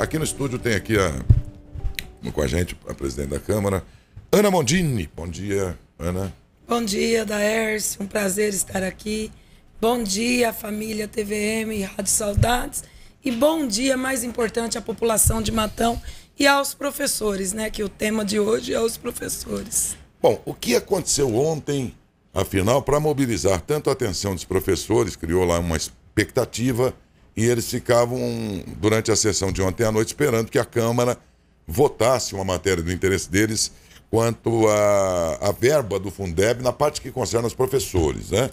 Aqui no estúdio tem aqui a, com a gente a presidente da Câmara, Ana Mondini. Bom dia, Ana. Bom dia, Daércio. Um prazer estar aqui. Bom dia, família TVM e Rádio Saudades. E bom dia, mais importante, à população de Matão e aos professores, né? Que o tema de hoje é os professores. Bom, o que aconteceu ontem, afinal, para mobilizar tanto a atenção dos professores, criou lá uma expectativa e eles ficavam, durante a sessão de ontem à noite, esperando que a Câmara votasse uma matéria do interesse deles quanto à verba do Fundeb na parte que concerne os professores, né?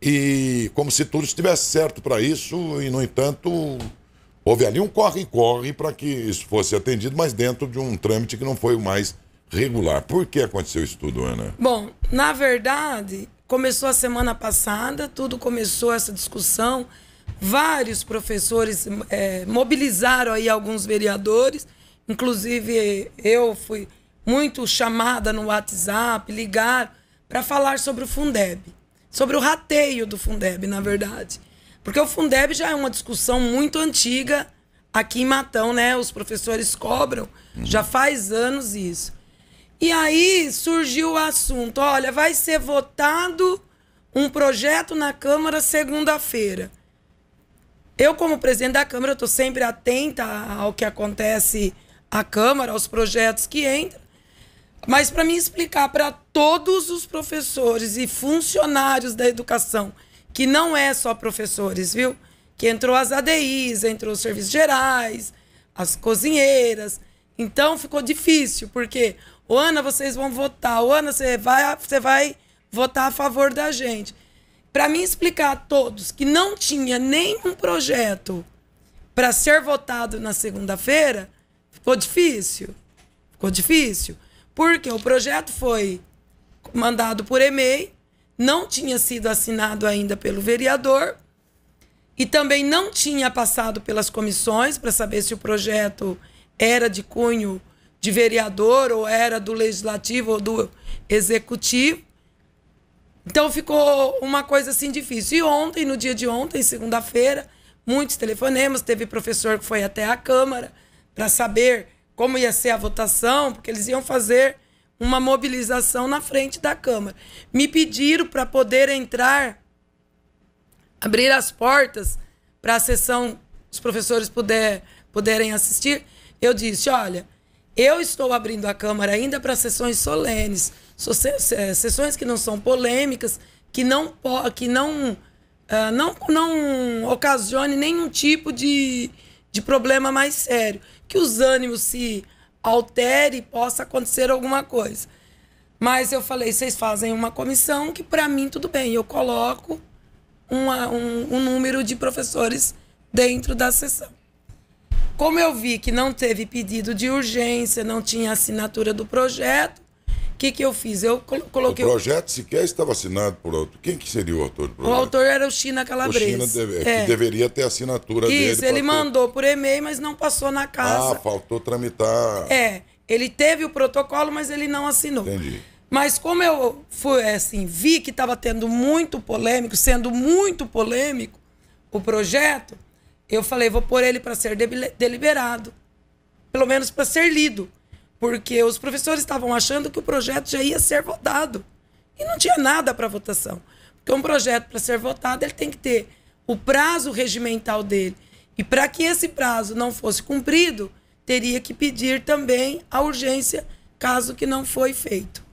E como se tudo estivesse certo para isso, e no entanto, houve ali um corre-corre para que isso fosse atendido, mas dentro de um trâmite que não foi o mais regular. Por que aconteceu isso tudo, Ana? Bom, na verdade, começou a semana passada, tudo começou essa discussão Vários professores hum, é, mobilizaram aí alguns vereadores, inclusive eu fui muito chamada no WhatsApp, ligar para falar sobre o Fundeb, sobre o rateio do Fundeb, na verdade. Porque o Fundeb já é uma discussão muito antiga aqui em Matão, né? Os professores cobram, uhum. já faz anos isso. E aí surgiu o assunto: olha, vai ser votado um projeto na Câmara segunda-feira. Eu, como presidente da Câmara, estou sempre atenta ao que acontece à Câmara, aos projetos que entram. Mas para mim explicar para todos os professores e funcionários da educação, que não é só professores, viu? Que entrou as ADIs, entrou os serviços gerais, as cozinheiras. Então ficou difícil, porque, Ana, vocês vão votar, Ana, você vai, você vai votar a favor da gente para me explicar a todos que não tinha nenhum projeto para ser votado na segunda-feira, ficou difícil. Ficou difícil. Porque o projeto foi mandado por e-mail, não tinha sido assinado ainda pelo vereador e também não tinha passado pelas comissões para saber se o projeto era de cunho de vereador ou era do legislativo ou do executivo. Então ficou uma coisa assim difícil. E ontem, no dia de ontem, segunda-feira, muitos telefonemas, teve professor que foi até a Câmara para saber como ia ser a votação, porque eles iam fazer uma mobilização na frente da Câmara. Me pediram para poder entrar, abrir as portas para a sessão, os professores puder, puderem assistir. Eu disse: olha, eu estou abrindo a Câmara ainda para sessões solenes sessões que não são polêmicas, que não que não uh, não não ocasione nenhum tipo de, de problema mais sério, que os ânimos se altere e possa acontecer alguma coisa. Mas eu falei, vocês fazem uma comissão que para mim tudo bem, eu coloco uma, um, um número de professores dentro da sessão. Como eu vi que não teve pedido de urgência, não tinha assinatura do projeto, o que, que eu fiz? Eu coloquei. O projeto sequer estava assinado por Quem que seria o autor do projeto? O autor era o China Calabresi O China deve... é. que deveria ter assinatura Isso, dele. Isso, ele mandou por e-mail, mas não passou na casa. Ah, faltou tramitar. É. Ele teve o protocolo, mas ele não assinou. Entendi. Mas como eu fui assim, vi que estava tendo muito polêmico, sendo muito polêmico o projeto, eu falei, vou pôr ele para ser deliberado, pelo menos para ser lido porque os professores estavam achando que o projeto já ia ser votado. E não tinha nada para votação. Porque um projeto, para ser votado, ele tem que ter o prazo regimental dele. E para que esse prazo não fosse cumprido, teria que pedir também a urgência, caso que não foi feito.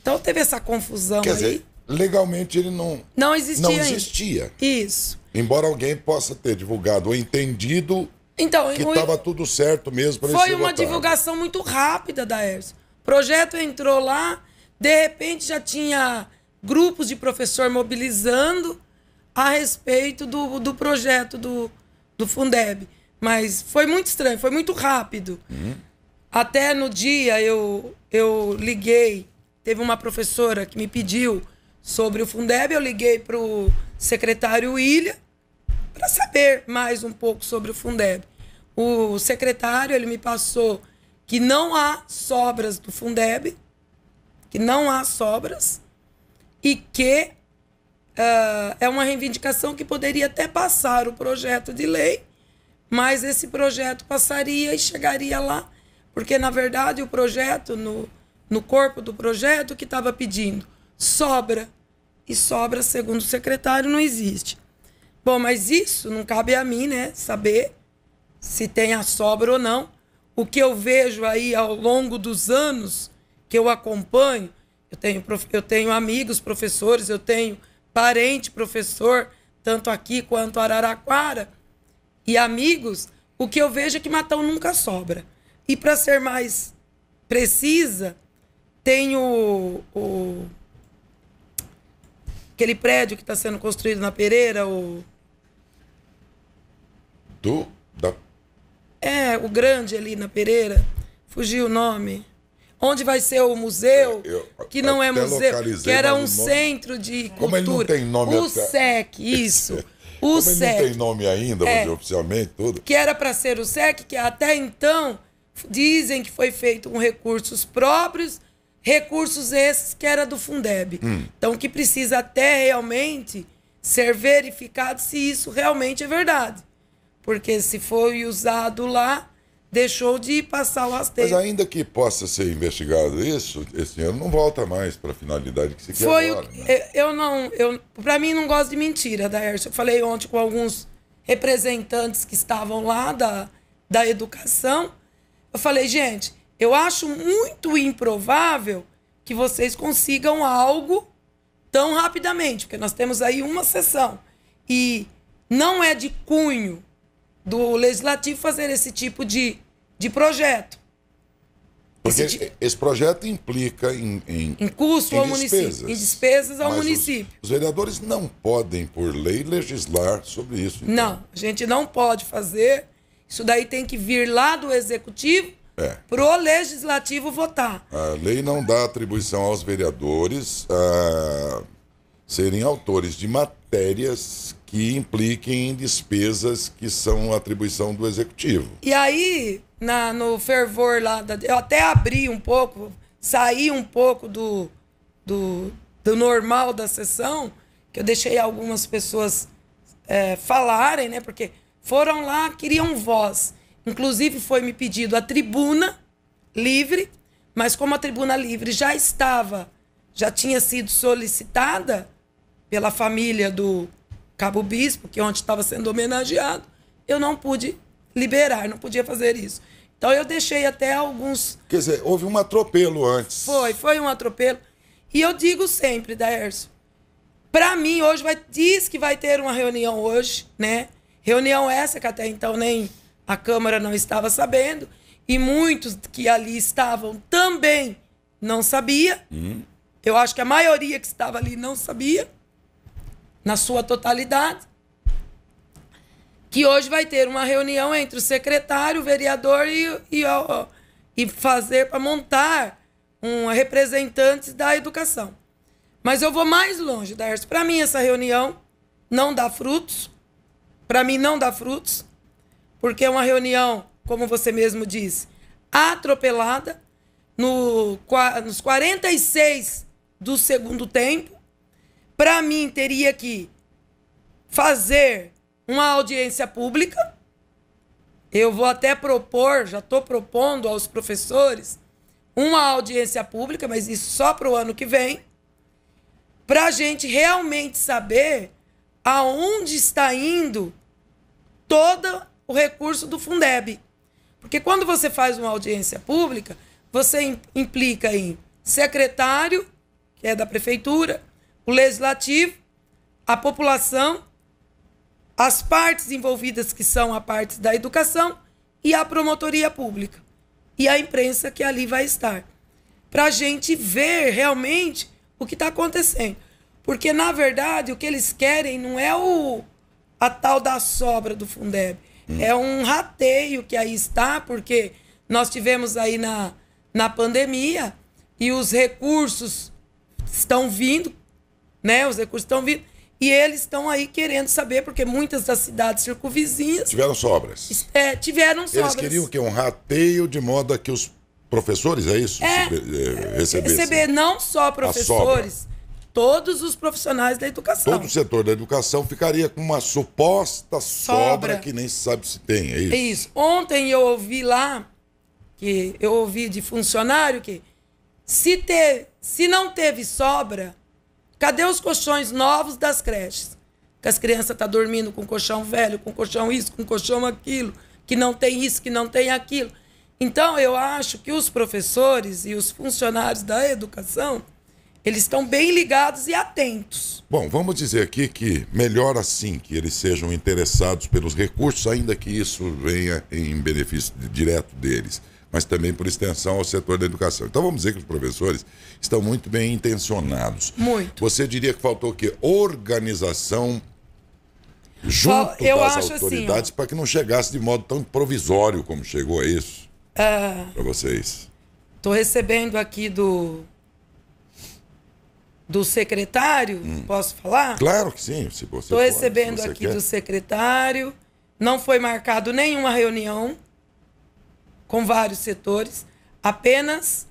Então teve essa confusão Quer aí. Dizer, legalmente ele não não existia. Não existia. Isso. Embora alguém possa ter divulgado ou entendido então, que estava o... tudo certo mesmo. Foi uma divulgação muito rápida da ERS. O projeto entrou lá, de repente já tinha grupos de professor mobilizando a respeito do, do projeto do, do Fundeb. Mas foi muito estranho, foi muito rápido. Uhum. Até no dia eu, eu liguei, teve uma professora que me pediu sobre o Fundeb, eu liguei para o secretário William para saber mais um pouco sobre o Fundeb o secretário ele me passou que não há sobras do Fundeb, que não há sobras e que uh, é uma reivindicação que poderia até passar o projeto de lei, mas esse projeto passaria e chegaria lá, porque na verdade o projeto, no, no corpo do projeto, que estava pedindo sobra, e sobra, segundo o secretário, não existe. Bom, mas isso não cabe a mim, né, saber se tem a sobra ou não. O que eu vejo aí ao longo dos anos que eu acompanho, eu tenho, eu tenho amigos professores, eu tenho parente professor, tanto aqui quanto Araraquara, e amigos, o que eu vejo é que matão nunca sobra. E para ser mais precisa, tem o, o aquele prédio que está sendo construído na Pereira, o do da é, o grande ali na Pereira. Fugiu o nome. Onde vai ser o museu? É, eu, que não é museu, que era um nome... centro de cultura. Como ele não tem nome o até... SEC, isso. O Como SEC. Ele não tem nome ainda, é, oficialmente tudo. Que era para ser o SEC, que até então dizem que foi feito com recursos próprios, recursos esses que era do Fundeb. Hum. Então que precisa até realmente ser verificado se isso realmente é verdade. Porque se foi usado lá, deixou de passar o rasteiro. Mas ainda que possa ser investigado isso, esse ano não volta mais para a finalidade que se quer Foi agora, o... né? eu não, eu para mim não gosto de mentira, Daércio. Eu falei ontem com alguns representantes que estavam lá da, da educação. Eu falei, gente, eu acho muito improvável que vocês consigam algo tão rapidamente, porque nós temos aí uma sessão e não é de cunho do legislativo fazer esse tipo de, de projeto. Porque esse, esse projeto implica em, em, em custo em ao despesas. município, em despesas ao Mas município. Os, os, vereadores não podem, por lei, legislar sobre isso. Então. Não, a gente não pode fazer. Isso daí tem que vir lá do executivo é. pro legislativo votar. A lei não dá atribuição aos vereadores a ah, serem autores de matérias que impliquem em despesas que são atribuição do executivo. E aí, na, no fervor lá, da, eu até abri um pouco, saí um pouco do, do, do normal da sessão, que eu deixei algumas pessoas é, falarem, né? Porque foram lá, queriam voz. Inclusive foi me pedido a tribuna livre, mas como a tribuna livre já estava, já tinha sido solicitada pela família do Cabo Bispo, que ontem estava sendo homenageado, eu não pude liberar, não podia fazer isso. Então eu deixei até alguns. Quer dizer, houve um atropelo antes. Foi, foi um atropelo. E eu digo sempre, Daércio, para mim hoje vai, diz que vai ter uma reunião hoje, né? Reunião essa que até então nem a Câmara não estava sabendo e muitos que ali estavam também não sabia. Hum. Eu acho que a maioria que estava ali não sabia na sua totalidade, que hoje vai ter uma reunião entre o secretário, o vereador e, e, e fazer para montar um representante da educação. Mas eu vou mais longe, Darcio. Para mim, essa reunião não dá frutos. Para mim, não dá frutos. Porque é uma reunião, como você mesmo disse, atropelada. No, nos 46 do segundo tempo, para mim, teria que fazer uma audiência pública. Eu vou até propor, já estou propondo aos professores, uma audiência pública, mas isso só para o ano que vem, para a gente realmente saber aonde está indo todo o recurso do Fundeb. Porque quando você faz uma audiência pública, você implica em secretário, que é da prefeitura, o legislativo, a população, as partes envolvidas, que são a parte da educação, e a promotoria pública. E a imprensa que ali vai estar. Para a gente ver realmente o que está acontecendo. Porque, na verdade, o que eles querem não é o, a tal da sobra do Fundeb. Hum. É um rateio que aí está, porque nós tivemos aí na, na pandemia e os recursos estão vindo né? Os recursos estão vindo. E eles estão aí querendo saber, porque muitas das cidades circunvizinhas. Tiveram sobras. É, tiveram sobras. Eles queriam que um rateio de modo a que os professores, é isso? É, receber, é, é, receber não só professores, todos os profissionais da educação. Todo o setor da educação ficaria com uma suposta sobra, sobra que nem se sabe se tem, é isso? É isso. Ontem eu ouvi lá, que eu ouvi de funcionário que se, ter se não teve sobra Cadê os colchões novos das creches? Que as crianças estão tá dormindo com colchão velho, com colchão isso, com colchão aquilo, que não tem isso, que não tem aquilo. Então, eu acho que os professores e os funcionários da educação, eles estão bem ligados e atentos. Bom, vamos dizer aqui que melhor assim que eles sejam interessados pelos recursos, ainda que isso venha em benefício direto deles mas também por extensão ao setor da educação. Então vamos dizer que os professores estão muito bem intencionados. Muito. Você diria que faltou o quê? Organização junto eu das assim, autoridades assim, para que não chegasse de modo tão provisório como chegou a isso uh, para vocês. Estou recebendo aqui do do secretário, hum. posso falar? Claro que sim, se você Estou recebendo se você aqui quer. do secretário. Não foi marcado nenhuma reunião com vários setores. Apenas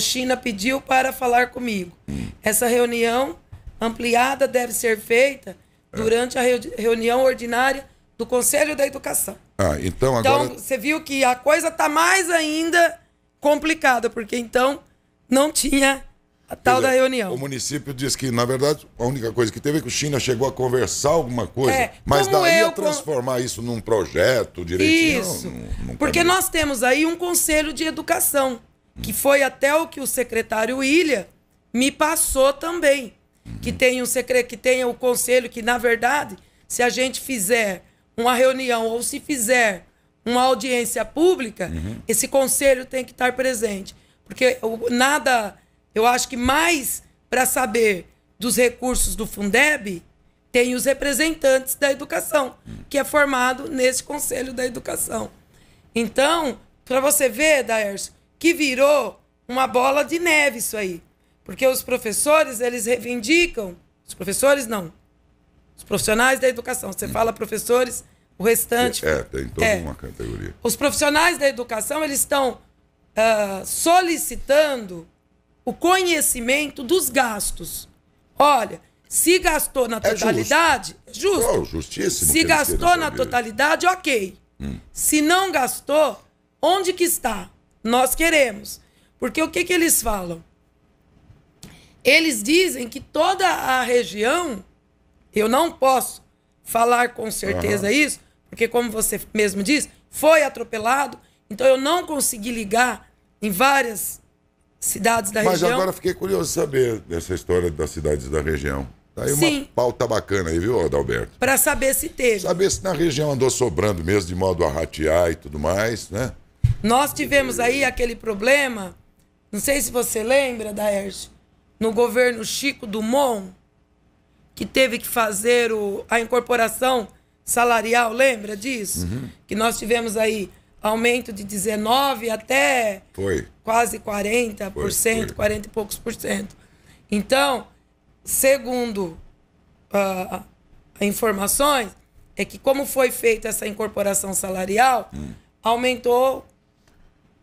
China pediu para falar comigo. Essa reunião ampliada deve ser feita durante a reunião ordinária do Conselho da Educação. Ah, então agora. Então, você viu que a coisa está mais ainda complicada, porque então não tinha a tal da reunião. O município diz que, na verdade, a única coisa que teve é que o China chegou a conversar alguma coisa, é, mas daí eu, a transformar isso num projeto direitinho. Isso. Não, não porque nós temos aí um conselho de educação, que foi até o que o secretário Ilha me passou também. Uhum. Que tem um secre... que tenha o um conselho que, na verdade, se a gente fizer uma reunião ou se fizer uma audiência pública, uhum. esse conselho tem que estar presente. Porque nada eu acho que mais para saber dos recursos do Fundeb tem os representantes da educação, que é formado nesse Conselho da Educação. Então, para você ver, Daércio, que virou uma bola de neve isso aí. Porque os professores, eles reivindicam, os professores não, os profissionais da educação. Você fala professores, o restante. É, tem toda é. uma categoria. Os profissionais da educação, eles estão uh, solicitando o conhecimento dos gastos. Olha, se gastou na é totalidade, é justo. justo. Oh, justíssimo. Se gastou na totalidade, ok. Hum. Se não gastou, onde que está? Nós queremos. Porque o que, que eles falam? Eles dizem que toda a região, eu não posso falar com certeza uhum. isso, porque como você mesmo diz, foi atropelado, então eu não consegui ligar em várias cidades da Mas região. Mas agora fiquei curioso saber dessa história das cidades da região. Tá aí Sim. uma pauta bacana aí, viu, Adalberto? Para saber se teve. Saber se na região andou sobrando mesmo, de modo a ratear e tudo mais, né? Nós tivemos aí aquele problema, não sei se você lembra, Daércio, no governo Chico Dumont, que teve que fazer o, a incorporação salarial, lembra disso? Uhum. Que nós tivemos aí aumento de 19 até foi. quase 40%, foi, foi. 40 e poucos por cento. Então, segundo uh, informações, é que como foi feita essa incorporação salarial, hum. aumentou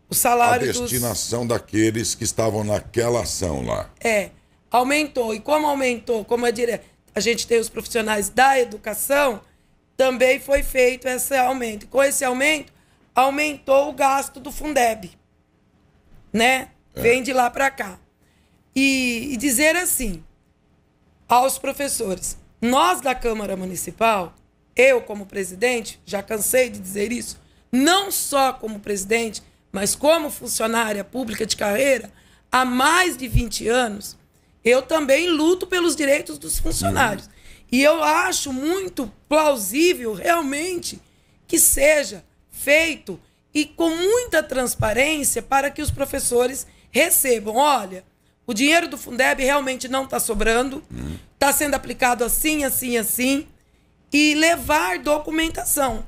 o salário. A destinação dos... daqueles que estavam naquela ação lá. É, aumentou. E como aumentou, como é dire... a gente tem os profissionais da educação, também foi feito esse aumento. Com esse aumento, aumentou o gasto do Fundeb, né? É. Vem de lá para cá. E, e dizer assim aos professores: nós da Câmara Municipal, eu como presidente, já cansei de dizer isso, não só como presidente, mas como funcionária pública de carreira, há mais de 20 anos, eu também luto pelos direitos dos funcionários. E eu acho muito plausível, realmente, que seja feito e com muita transparência para que os professores recebam. Olha, o dinheiro do Fundeb realmente não está sobrando, está sendo aplicado assim, assim, assim, e levar documentação.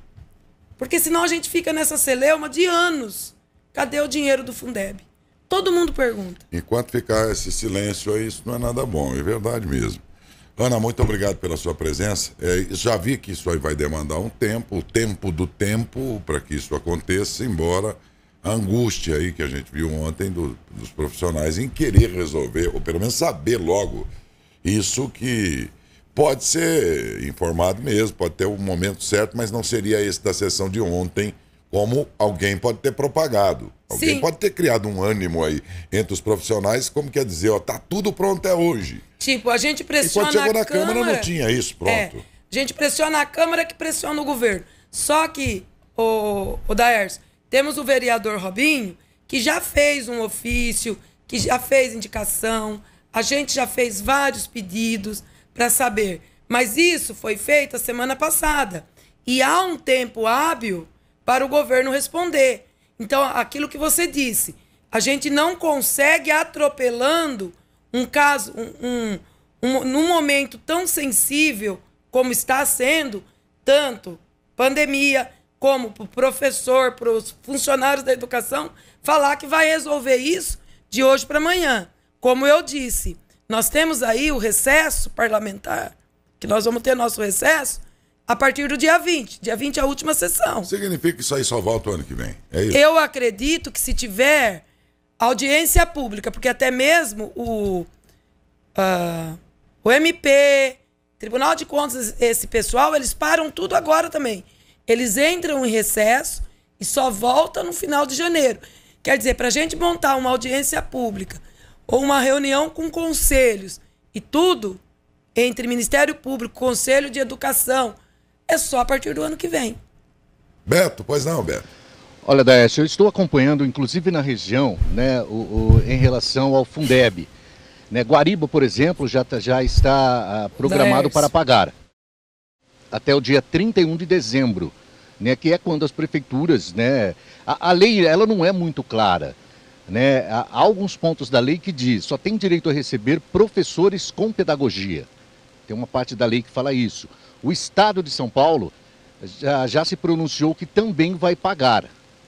Porque senão a gente fica nessa celeuma de anos. Cadê o dinheiro do Fundeb? Todo mundo pergunta. Enquanto ficar esse silêncio aí, isso não é nada bom, é verdade mesmo. Ana, muito obrigado pela sua presença. É, já vi que isso aí vai demandar um tempo, o tempo do tempo para que isso aconteça, embora a angústia aí que a gente viu ontem do, dos profissionais em querer resolver, ou pelo menos saber logo isso que pode ser informado mesmo, pode ter o um momento certo, mas não seria esse da sessão de ontem como alguém pode ter propagado. Alguém Sim. pode ter criado um ânimo aí entre os profissionais, como quer dizer, ó, tá tudo pronto é hoje. Tipo, a gente pressiona e quando chegou na Câmara, Câmara não tinha isso, é, pronto. É, a gente pressiona a Câmara que pressiona o governo. Só que, o, o Daers, temos o vereador Robinho, que já fez um ofício, que já fez indicação, a gente já fez vários pedidos para saber. Mas isso foi feito a semana passada. E há um tempo hábil para o governo responder. Então, aquilo que você disse, a gente não consegue atropelando um caso, um, um, um, num momento tão sensível como está sendo, tanto pandemia como para o professor, para os funcionários da educação, falar que vai resolver isso de hoje para amanhã. Como eu disse, nós temos aí o recesso parlamentar, que nós vamos ter nosso recesso a partir do dia 20. Dia 20 é a última sessão. Significa que isso aí só volta o ano que vem. É isso? Eu acredito que se tiver audiência pública, porque até mesmo o, uh, o MP, Tribunal de Contas, esse pessoal, eles param tudo agora também. Eles entram em recesso e só volta no final de janeiro. Quer dizer, para a gente montar uma audiência pública ou uma reunião com conselhos e tudo entre Ministério Público, Conselho de Educação, é só a partir do ano que vem. Beto, pois não, Beto. Olha, Daesh, eu estou acompanhando, inclusive na região, né, o, o em relação ao Fundeb. Né, Guariba, por exemplo, já, tá, já está ah, programado Daesh. para pagar até o dia 31 de dezembro, né, que é quando as prefeituras, né, a, a lei ela não é muito clara, né, há alguns pontos da lei que diz só tem direito a receber professores com pedagogia, tem uma parte da lei que fala isso. O Estado de São Paulo já, já se pronunciou que também vai pagar.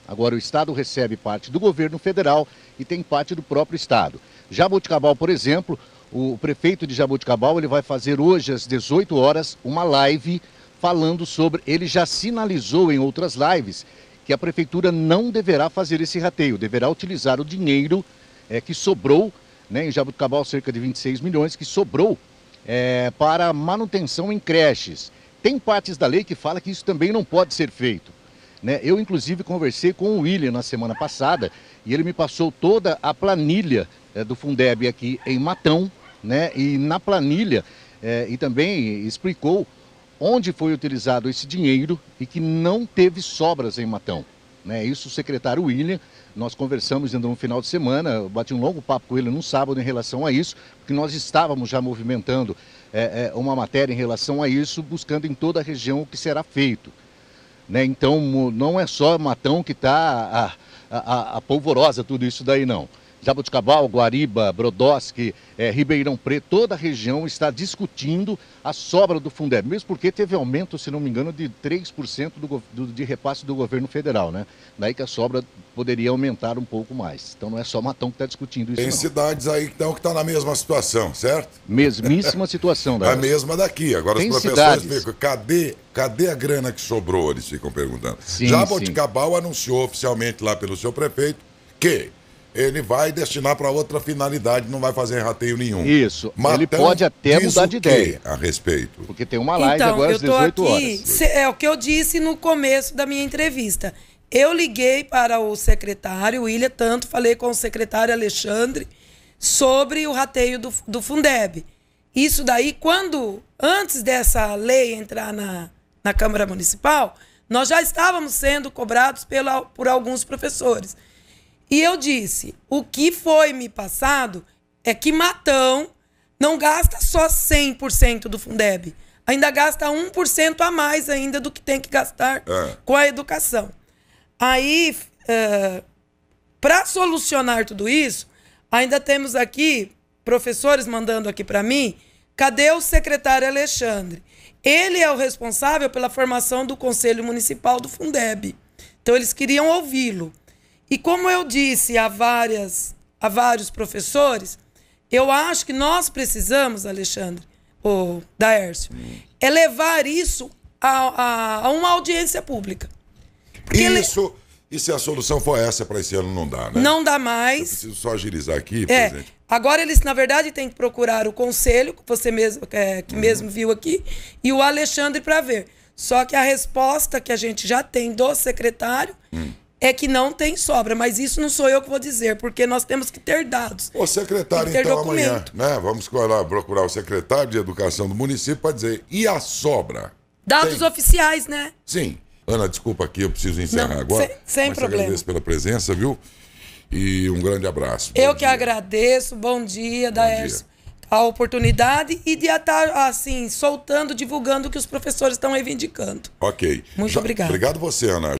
Agora, o Estado recebe parte do governo federal e tem parte do próprio Estado. Jaboticabal, por exemplo, o prefeito de Jaboticabal ele vai fazer hoje às 18 horas uma live falando sobre. Ele já sinalizou em outras lives que a prefeitura não deverá fazer esse rateio, deverá utilizar o dinheiro é, que sobrou, né, em Jabuticabal cerca de 26 milhões, que sobrou é, para manutenção em creches. Tem partes da lei que fala que isso também não pode ser feito. Né? Eu, inclusive, conversei com o William na semana passada e ele me passou toda a planilha é, do Fundeb aqui em Matão, né? E na planilha, é, e também explicou onde foi utilizado esse dinheiro e que não teve sobras em Matão. Né? Isso o secretário William nós conversamos ainda no final de semana, eu bati um longo papo com ele num sábado em relação a isso, porque nós estávamos já movimentando é, é, uma matéria em relação a isso, buscando em toda a região o que será feito. Né? Então, não é só Matão que está a, a, a polvorosa tudo isso daí, não. Jaboticabal, Guariba, Brodowski, é, Ribeirão Preto, toda a região está discutindo a sobra do Fundeb, mesmo porque teve aumento, se não me engano, de 3% do, do, de repasse do governo federal, né? Daí que a sobra poderia aumentar um pouco mais. Então não é só Matão que está discutindo isso. Tem não. cidades aí que estão tá na mesma situação, certo? Mesmíssima situação. Da né? a mesma daqui. Agora Tem os professores ficam, cadê, cadê a grana que sobrou? Eles ficam perguntando. Sim, Jaboticabal sim. anunciou oficialmente lá pelo seu prefeito que ele vai destinar para outra finalidade, não vai fazer rateio nenhum. Isso. mas ele pode até mudar de ideia a respeito. Porque tem uma live então, agora às 18 aqui, horas. é o que eu disse no começo da minha entrevista. Eu liguei para o secretário William, tanto falei com o secretário Alexandre sobre o rateio do, do Fundeb. Isso daí, quando antes dessa lei entrar na, na Câmara Municipal, nós já estávamos sendo cobrados pela, por alguns professores. E eu disse: o que foi me passado é que Matão não gasta só 100% do Fundeb, ainda gasta 1% a mais ainda do que tem que gastar é. com a educação. Aí, uh, eh, para solucionar tudo isso, ainda temos aqui professores mandando aqui para mim, cadê o secretário Alexandre? Ele é o responsável pela formação do Conselho Municipal do Fundeb. Então eles queriam ouvi-lo. E como eu disse a, várias, a vários professores, eu acho que nós precisamos, Alexandre, ou Daércio, é levar isso a, a, a uma audiência pública. Porque isso. Ele... E se a solução for essa para esse ano, não dá, né? Não dá mais. Eu preciso só agilizar aqui, é. presidente. Agora eles, na verdade, têm que procurar o conselho, que você mesmo, é, que uhum. mesmo viu aqui, e o Alexandre para ver. Só que a resposta que a gente já tem do secretário hum é que não tem sobra, mas isso não sou eu que vou dizer, porque nós temos que ter dados. O secretário, então, documento. amanhã, né? Vamos lá procurar o secretário de Educação do município para dizer, e a sobra? Dados tem. oficiais, né? Sim. Ana, desculpa aqui, eu preciso encerrar não, agora. Sem, sem problema. Agradeço pela presença, viu? E um grande abraço. Bom eu dia. que agradeço, bom dia, Daércio. A oportunidade e de estar, tá, assim, soltando, divulgando o que os professores estão reivindicando. Ok. Muito obrigado. Obrigado você, Ana.